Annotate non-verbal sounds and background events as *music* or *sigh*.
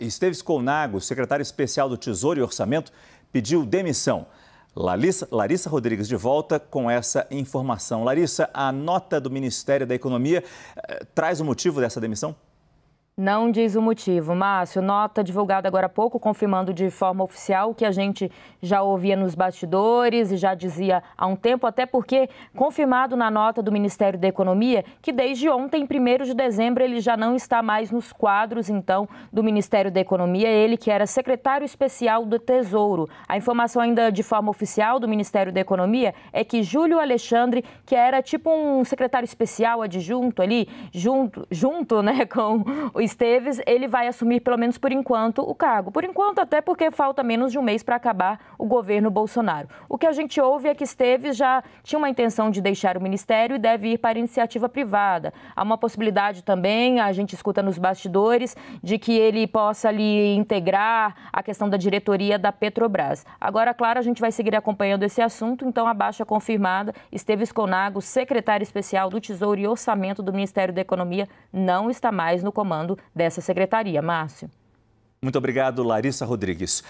Esteves Colnago, secretário especial do Tesouro e Orçamento, pediu demissão. Larissa, Larissa, Rodrigues de volta com essa informação. Larissa, a nota do Ministério da Economia eh, traz o motivo dessa demissão? Não diz o motivo. Márcio, nota divulgada agora há pouco, confirmando de forma oficial o que a gente já ouvia nos bastidores e já dizia há um tempo, até porque confirmado na nota do Ministério da Economia que desde ontem, 1 de dezembro, ele já não está mais nos quadros, então, do Ministério da Economia, ele que era secretário especial do Tesouro. A informação ainda de forma oficial do Ministério da Economia é que Júlio Alexandre, que era tipo um secretário especial adjunto ali, junto, junto né, *laughs* com Esteves, ele vai assumir, pelo menos por enquanto, o cargo. Por enquanto, até porque falta menos de um mês para acabar o governo Bolsonaro. O que a gente ouve é que Esteves já tinha uma intenção de deixar o ministério e deve ir para iniciativa privada. Há uma possibilidade também, a gente escuta nos bastidores, de que ele possa ali integrar a questão da diretoria da Petrobras. Agora, claro, a gente vai seguir acompanhando esse assunto, então a baixa confirmada, Esteves Conago, secretário especial do Tesouro e Orçamento do Ministério da Economia, não está mais no comando dessa secretaria. Márcio. Muito obrigado, Larissa Rodrigues.